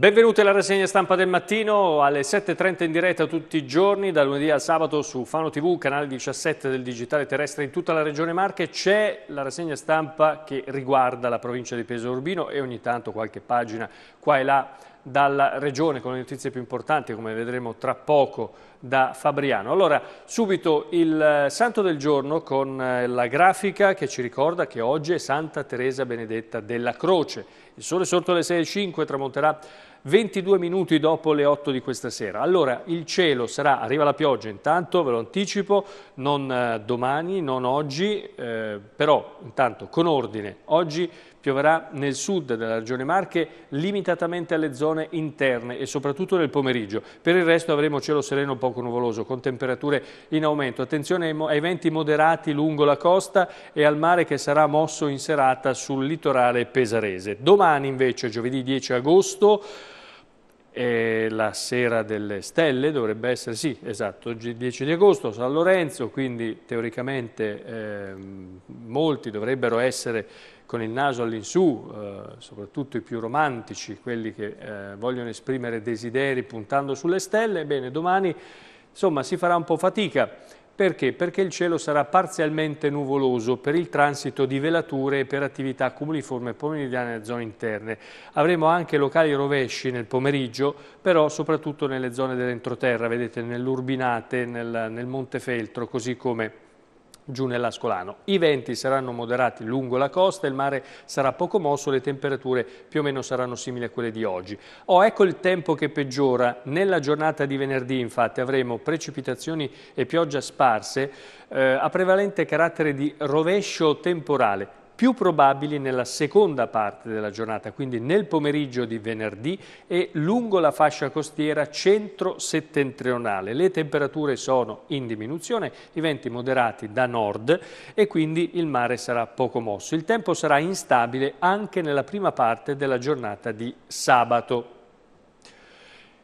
Benvenuti alla rassegna stampa del mattino alle 7.30 in diretta tutti i giorni, da lunedì al sabato su Fano TV, canale 17 del digitale terrestre in tutta la regione Marche. C'è la rassegna stampa che riguarda la provincia di Pesaro Urbino e ogni tanto qualche pagina qua e là dalla regione con le notizie più importanti come vedremo tra poco da Fabriano. Allora subito il eh, santo del giorno con eh, la grafica che ci ricorda che oggi è Santa Teresa Benedetta della Croce. Il sole sorto alle 6.05 tramonterà 22 minuti dopo le 8 di questa sera. Allora il cielo sarà, arriva la pioggia intanto, ve lo anticipo, non eh, domani, non oggi, eh, però intanto con ordine, oggi Pioverà nel sud della regione Marche limitatamente alle zone interne e soprattutto nel pomeriggio. Per il resto avremo cielo sereno poco nuvoloso con temperature in aumento. Attenzione ai venti moderati lungo la costa e al mare che sarà mosso in serata sul litorale pesarese. Domani invece, giovedì 10 agosto, è eh, la sera delle stelle dovrebbe essere, sì esatto, 10 di agosto, San Lorenzo, quindi teoricamente eh, molti dovrebbero essere con il naso all'insù, eh, soprattutto i più romantici, quelli che eh, vogliono esprimere desideri puntando sulle stelle, ebbene domani insomma, si farà un po' fatica. Perché? Perché il cielo sarà parzialmente nuvoloso per il transito di velature e per attività cumuliforme pomeridiane nelle zone interne. Avremo anche locali rovesci nel pomeriggio, però soprattutto nelle zone dell'entroterra, vedete nell'Urbinate, nel, nel Montefeltro, così come giù nell'Ascolano. I venti saranno moderati lungo la costa, il mare sarà poco mosso, le temperature più o meno saranno simili a quelle di oggi. Oh, ecco il tempo che peggiora. Nella giornata di venerdì, infatti, avremo precipitazioni e pioggia sparse eh, a prevalente carattere di rovescio temporale più probabili nella seconda parte della giornata, quindi nel pomeriggio di venerdì e lungo la fascia costiera centro-settentrionale. Le temperature sono in diminuzione, i venti moderati da nord e quindi il mare sarà poco mosso. Il tempo sarà instabile anche nella prima parte della giornata di sabato.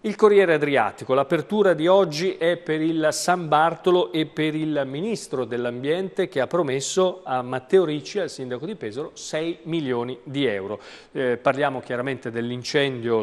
Il Corriere Adriatico, l'apertura di oggi è per il San Bartolo e per il Ministro dell'Ambiente che ha promesso a Matteo Ricci, al Sindaco di Pesaro, 6 milioni di euro. Eh, parliamo chiaramente dell'incendio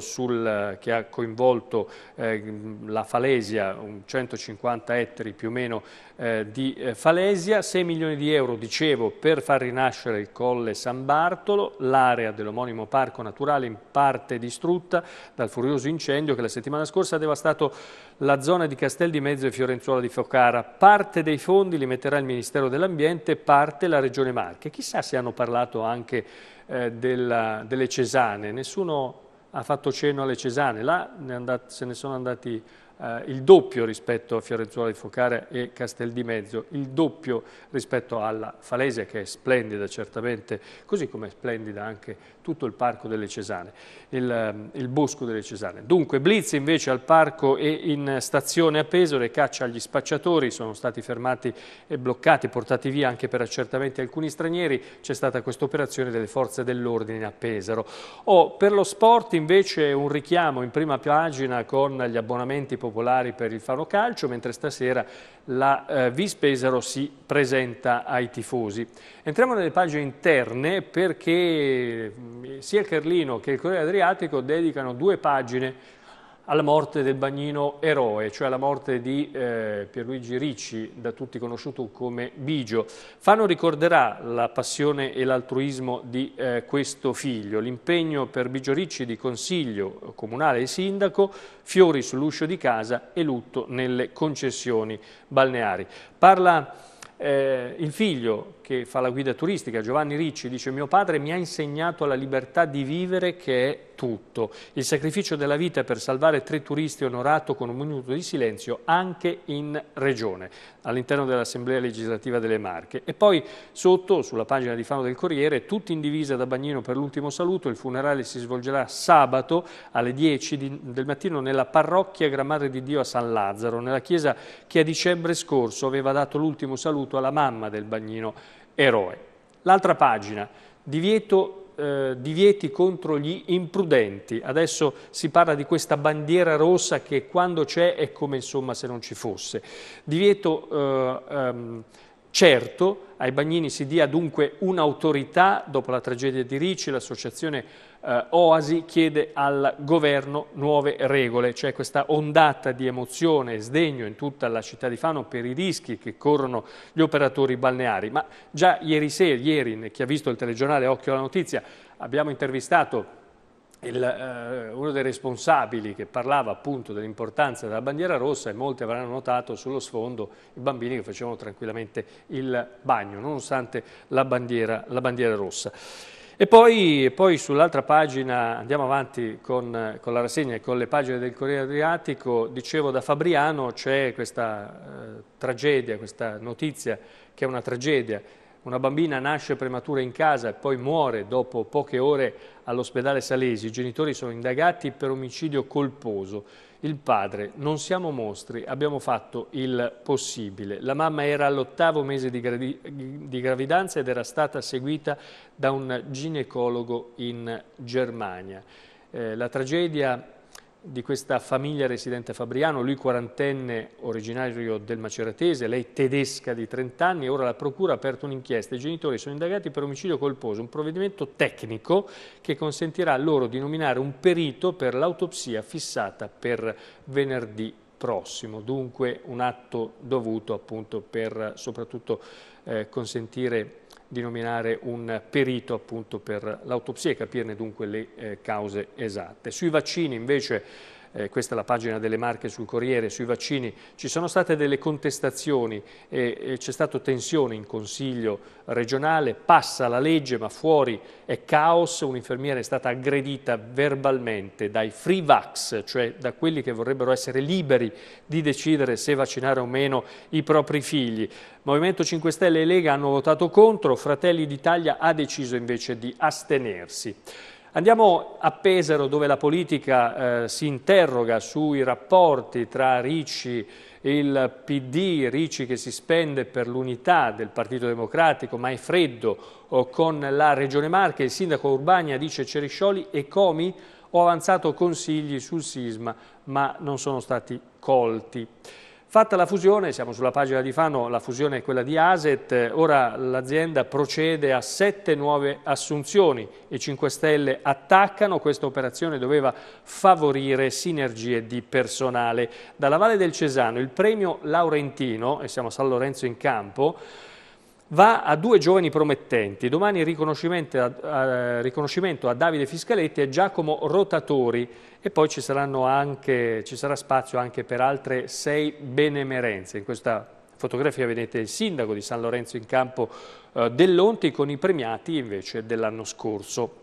che ha coinvolto eh, la Falesia, 150 ettari più o meno eh, di eh, Falesia, 6 milioni di euro, dicevo, per far rinascere il Colle San Bartolo, l'area dell'omonimo parco naturale in parte distrutta dal furioso incendio che la settimana scorsa ha devastato la zona di Castel di Mezzo e Fiorenzuola di Focara. Parte dei fondi li metterà il Ministero dell'Ambiente, parte la Regione Marche. Chissà se hanno parlato anche eh, della, delle Cesane, nessuno ha fatto cenno alle Cesane, là ne andati, se ne sono andati eh, il doppio rispetto a Fiorenzuola di Focare e Castel di Mezzo, il doppio rispetto alla Falesia che è splendida certamente, così come è splendida anche tutto il Parco delle Cesane, il, ehm, il Bosco delle Cesane. Dunque blitz invece al Parco e in stazione a Pesore, caccia agli spacciatori, sono stati fermati e bloccati, portati via anche per accertamenti alcuni stranieri, c'è stata questa operazione delle forze dell'ordine a Pesaro. Oh, per lo sport invece un richiamo in prima pagina con gli abbonamenti popolari popolari per il Faro Calcio, mentre stasera la eh, Vis Pesaro si presenta ai tifosi. Entriamo nelle pagine interne perché mm, sia il Carlino che il Corriere Adriatico dedicano due pagine alla morte del bagnino eroe, cioè alla morte di eh, Pierluigi Ricci, da tutti conosciuto come Bigio. Fano ricorderà la passione e l'altruismo di eh, questo figlio, l'impegno per Bigio Ricci di consiglio comunale e sindaco, fiori sull'uscio di casa e lutto nelle concessioni balneari. Parla eh, il figlio che fa la guida turistica, Giovanni Ricci, dice mio padre mi ha insegnato la libertà di vivere che è tutto. Il sacrificio della vita per salvare tre turisti è onorato con un minuto di silenzio anche in regione, all'interno dell'Assemblea legislativa delle Marche. E poi sotto, sulla pagina di Fano del Corriere, tutti in divisa da bagnino per l'ultimo saluto, il funerale si svolgerà sabato alle 10 del mattino nella parrocchia Gran Madre di Dio a San Lazzaro, nella chiesa che a dicembre scorso aveva dato l'ultimo saluto alla mamma del bagnino eroe. L'altra pagina, divieto, eh, divieti contro gli imprudenti. Adesso si parla di questa bandiera rossa che quando c'è è come insomma se non ci fosse. Divieto... Eh, ehm, Certo, ai Bagnini si dia dunque un'autorità, dopo la tragedia di Ricci l'associazione eh, Oasi chiede al governo nuove regole, cioè questa ondata di emozione e sdegno in tutta la città di Fano per i rischi che corrono gli operatori balneari. Ma già ieri sera, ieri, chi ha visto il telegiornale Occhio alla Notizia, abbiamo intervistato il, eh, uno dei responsabili che parlava appunto dell'importanza della bandiera rossa e molti avranno notato sullo sfondo i bambini che facevano tranquillamente il bagno nonostante la bandiera, la bandiera rossa. E poi, poi sull'altra pagina, andiamo avanti con, con, la rassegna e con le pagine del Corriere Adriatico, dicevo da Fabriano c'è questa eh, tragedia, questa notizia che è una tragedia una bambina nasce prematura in casa e poi muore dopo poche ore all'ospedale Salesi. I genitori sono indagati per omicidio colposo. Il padre, non siamo mostri, abbiamo fatto il possibile. La mamma era all'ottavo mese di, gra di gravidanza ed era stata seguita da un ginecologo in Germania. Eh, la tragedia di questa famiglia residente a Fabriano, lui quarantenne originario del Maceratese, lei tedesca di 30 anni, ora la procura ha aperto un'inchiesta, i genitori sono indagati per omicidio colposo, un provvedimento tecnico che consentirà loro di nominare un perito per l'autopsia fissata per venerdì prossimo, dunque un atto dovuto appunto per soprattutto eh, consentire di nominare un perito appunto per l'autopsia e capirne dunque le eh, cause esatte. Sui vaccini invece eh, questa è la pagina delle Marche sul Corriere, sui vaccini, ci sono state delle contestazioni e, e c'è stata tensione in Consiglio regionale, passa la legge ma fuori è caos, un'infermiera è stata aggredita verbalmente dai free vax, cioè da quelli che vorrebbero essere liberi di decidere se vaccinare o meno i propri figli. Movimento 5 Stelle e Lega hanno votato contro, Fratelli d'Italia ha deciso invece di astenersi. Andiamo a Pesaro dove la politica eh, si interroga sui rapporti tra Ricci e il PD, Ricci che si spende per l'unità del Partito Democratico ma è freddo eh, con la Regione Marche, il sindaco Urbania dice Ceriscioli e Comi ho avanzato consigli sul sisma ma non sono stati colti. Fatta la fusione, siamo sulla pagina di Fano, la fusione è quella di Aset, ora l'azienda procede a sette nuove assunzioni, i 5 Stelle attaccano, questa operazione doveva favorire sinergie di personale. Dalla Valle del Cesano il premio Laurentino, e siamo a San Lorenzo in campo, va a due giovani promettenti. Domani riconoscimento a, a, riconoscimento a, Davide Fiscaletti e Giacomo Rotatori e poi ci, anche, ci sarà spazio anche per altre sei benemerenze. In questa fotografia vedete il sindaco di San Lorenzo in campo eh, dell'Onti con i premiati invece dell'anno scorso.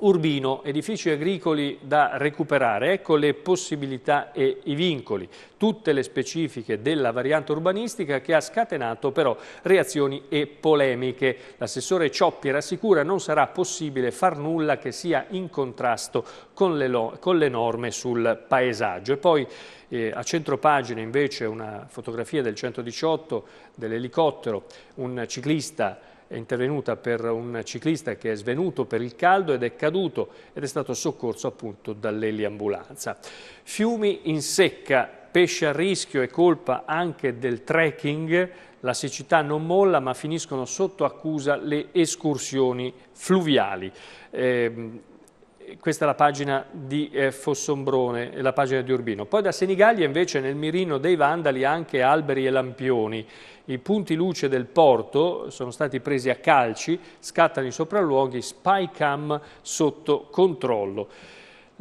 Urbino, edifici agricoli da recuperare, ecco le possibilità e i vincoli, tutte le specifiche della variante urbanistica che ha scatenato però reazioni e polemiche. L'assessore Cioppi rassicura non sarà possibile far nulla che sia in contrasto con le, con le norme sul paesaggio. E poi eh, a centropagina invece una fotografia del 118 dell'elicottero, un ciclista è intervenuta per un ciclista che è svenuto per il caldo ed è caduto ed è stato soccorso appunto dall'eliambulanza. Fiumi in secca, pesce a rischio e colpa anche del trekking, la siccità non molla ma finiscono sotto accusa le escursioni fluviali. Eh, questa è la pagina di eh, Fossombrone la pagina di Urbino. Poi da Senigallia invece nel mirino dei Vandali anche alberi e lampioni. I punti luce del porto sono stati presi a calci, scattano i sopralluoghi, spycam sotto controllo.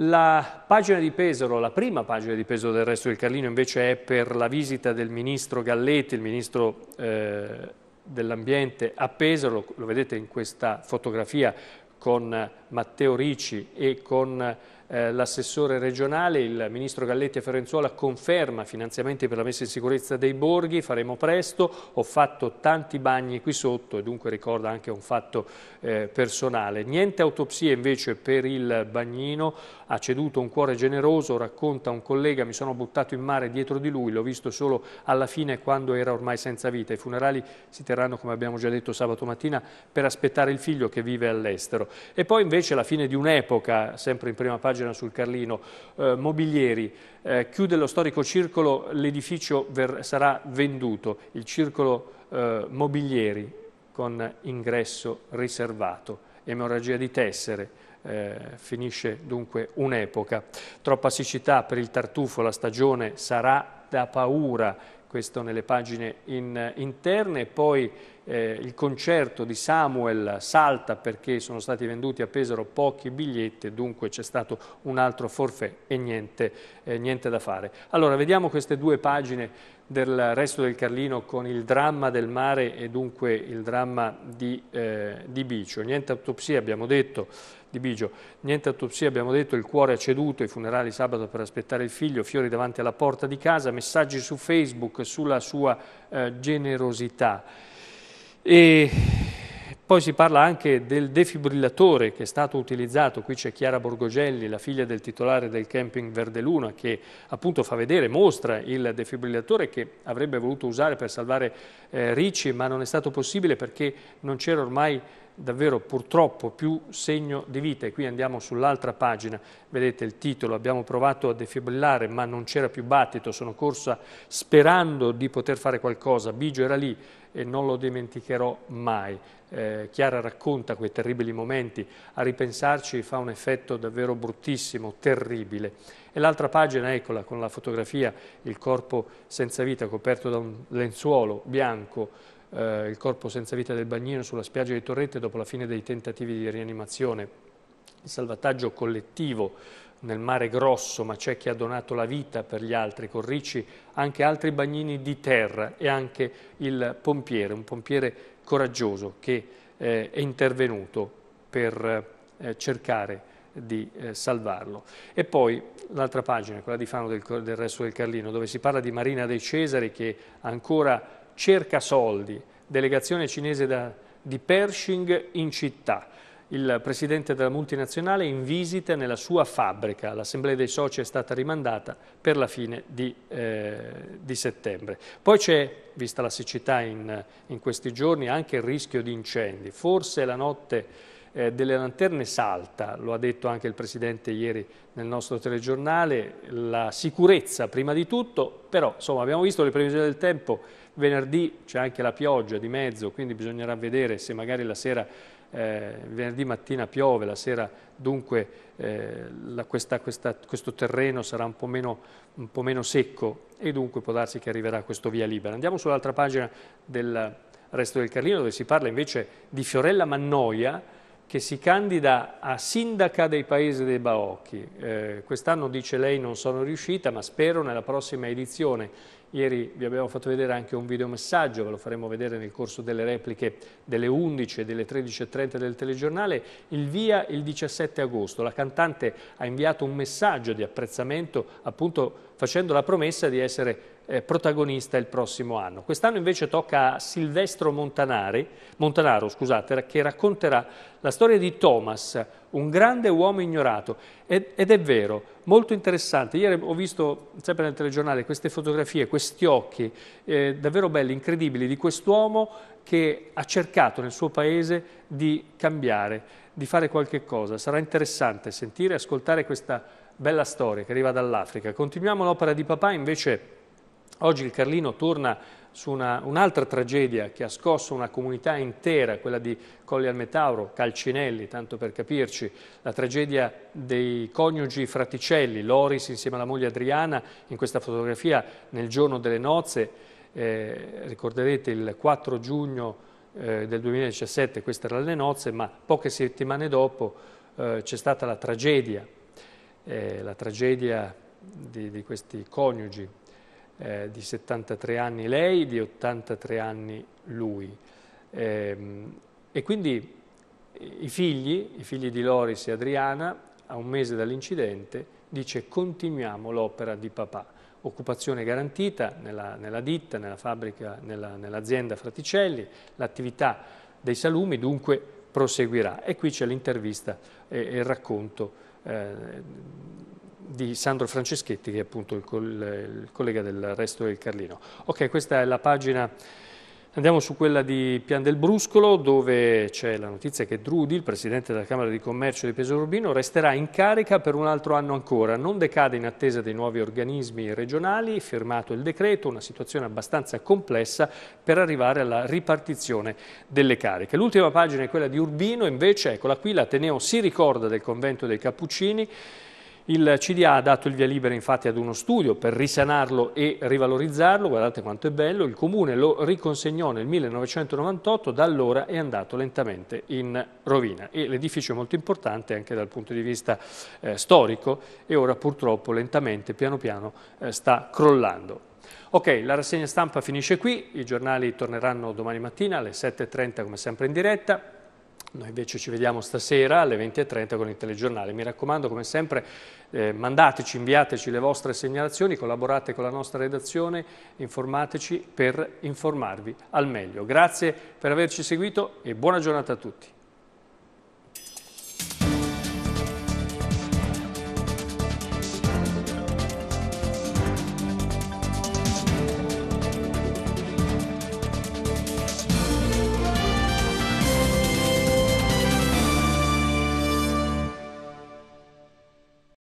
La pagina di Pesaro, la prima pagina di Pesaro del resto del Carlino invece è per la visita del ministro Galletti, il ministro eh, dell'ambiente a Pesaro, lo vedete in questa fotografia con Matteo Ricci e con eh, l'assessore regionale, il ministro Galletti e Ferenzuola conferma finanziamenti per la messa in sicurezza dei borghi, faremo presto, ho fatto tanti bagni qui sotto e dunque ricorda anche un fatto eh, personale. Niente autopsie invece per il bagnino, ha ceduto un cuore generoso, racconta un collega, mi sono buttato in mare dietro di lui, l'ho visto solo alla fine quando era ormai senza vita. I funerali si terranno, come abbiamo già detto sabato mattina, per aspettare il figlio che vive all'estero. E poi invece la fine di un'epoca, sempre in prima pagina, pagina sul Carlino, eh, Mobilieri, eh, chiude lo storico circolo, l'edificio sarà venduto, il circolo eh, Mobilieri con ingresso riservato, emorragia di tessere, eh, finisce dunque un'epoca. Troppa siccità per il tartufo, la stagione sarà da paura, questo nelle pagine in, interne, poi eh, il concerto di Samuel salta perché sono stati venduti a Pesaro pochi biglietti, dunque c'è stato un altro forfè e niente, eh, niente da fare. Allora, vediamo queste due pagine del resto del Carlino con il dramma del mare e dunque il dramma di, eh, di Bicio. Niente autopsia, abbiamo detto, di Bicio. Niente autopsia, abbiamo detto, il cuore ha ceduto, i funerali sabato per aspettare il figlio, fiori davanti alla porta di casa, messaggi su Facebook sulla sua eh, generosità. E poi si parla anche del defibrillatore che è stato utilizzato, qui c'è Chiara Borgogelli, la figlia del titolare del camping Verde Luna, che appunto fa vedere, mostra il defibrillatore che avrebbe voluto usare per salvare eh, Ricci, ma non è stato possibile perché non c'era ormai davvero purtroppo più segno di vita. E qui andiamo sull'altra pagina, vedete il titolo, abbiamo provato a defibrillare ma non c'era più battito, sono corsa sperando di poter fare qualcosa, Bigio era lì e non lo dimenticherò mai. Eh, Chiara racconta quei terribili momenti, a ripensarci fa un effetto davvero bruttissimo, terribile. E l'altra pagina, eccola, con la fotografia, il corpo senza vita coperto da un lenzuolo bianco, eh, il corpo senza vita del bagnino sulla spiaggia di Torrette dopo la fine dei tentativi di rianimazione. Il salvataggio collettivo nel mare grosso, ma c'è chi ha donato la vita per gli altri, con Ricci anche altri bagnini di terra e anche il pompiere, un pompiere coraggioso che eh, è intervenuto per eh, cercare di eh, salvarlo. E poi l'altra pagina, quella di Fano del, del Resto del Carlino, dove si parla di Marina dei Cesari che ancora cerca soldi, delegazione cinese da, di Pershing in città. Il presidente della multinazionale è in visita nella sua fabbrica. L'assemblea dei soci è stata rimandata per la fine di, eh, di settembre. Poi c'è, vista la siccità in, in, questi giorni, anche il rischio di incendi. Forse la notte eh, delle lanterne salta, lo ha detto anche il Presidente ieri nel nostro telegiornale, la sicurezza prima di tutto, però insomma, abbiamo visto le previsioni del tempo Venerdì c'è anche la pioggia di mezzo, quindi bisognerà vedere se magari la sera, eh, venerdì mattina piove, la sera dunque eh, la, questa, questa, questo terreno sarà un po, meno, un po' meno secco e dunque può darsi che arriverà questo via libera. Andiamo sull'altra pagina del resto del Carlino dove si parla invece di Fiorella Mannoia, che si candida a sindaca dei paesi dei Baocchi. Eh, Quest'anno dice lei non sono riuscita, ma spero nella prossima edizione Ieri vi abbiamo fatto vedere anche un videomessaggio, ve lo faremo vedere nel corso delle repliche delle 11 e delle 13.30 del telegiornale, il via il 17 agosto. La cantante ha inviato un messaggio di apprezzamento appunto facendo la promessa di essere eh, protagonista il prossimo anno. Quest'anno invece tocca a Silvestro Montanaro, scusate, che racconterà la storia di Thomas, un grande uomo ignorato. Ed, ed è vero, molto interessante. Ieri ho visto, sempre nel telegiornale, queste fotografie, questi occhi eh, davvero belli, incredibili, di quest'uomo che ha cercato nel suo paese di cambiare, di fare qualche cosa. Sarà interessante sentire e ascoltare questa bella storia che arriva dall'Africa. Continuiamo l'opera di papà invece Oggi il Carlino torna su un'altra tragedia che ha scosso una comunità intera, quella di Colli al Metauro, Calcinelli, tanto per capirci, la tragedia dei coniugi fraticelli, Loris insieme alla moglie Adriana, in questa fotografia nel giorno delle nozze, eh, ricorderete il 4 giugno eh, del 2017, queste erano le nozze, ma poche settimane dopo eh, c'è stata la tragedia, eh, la tragedia di, di questi coniugi eh, di 73 anni lei, di 83 anni lui. Eh, e quindi i figli, i figli di Loris e Adriana, a un mese dall'incidente, dice continuiamo l'opera di papà. Occupazione garantita nella, nella ditta, nella fabbrica, nell'azienda Fraticelli, l'attività dei salumi dunque proseguirà. E qui c'è l'intervista e, e, il racconto eh, di Sandro Franceschetti che è appunto il, il collega del resto del Carlino. Ok, questa è la pagina... Andiamo su quella di Pian del Bruscolo dove c'è la notizia che Drudi, il presidente della Camera di Commercio di Pesaro Urbino, resterà in carica per un altro anno ancora. Non decade in attesa dei nuovi organismi regionali, firmato il decreto, una situazione abbastanza complessa per arrivare alla ripartizione delle cariche. L'ultima pagina è quella di Urbino, invece, eccola qui, l'Ateneo si ricorda del convento dei Cappuccini, il CDA ha dato il via libera infatti ad uno studio per risanarlo e rivalorizzarlo, guardate quanto è bello, il comune lo riconsegnò nel 1998, da allora è andato lentamente in rovina e l'edificio è molto importante anche dal punto di vista eh, storico e ora purtroppo lentamente, piano piano, eh, sta crollando. Ok, la rassegna stampa finisce qui, i giornali torneranno domani mattina alle 7.30 come sempre in diretta. Noi invece ci vediamo stasera alle 20.30 con il telegiornale. Mi raccomando, come sempre, eh, mandateci, inviateci le vostre segnalazioni, collaborate con la nostra redazione, informateci per informarvi al meglio. Grazie per averci seguito e buona giornata a tutti.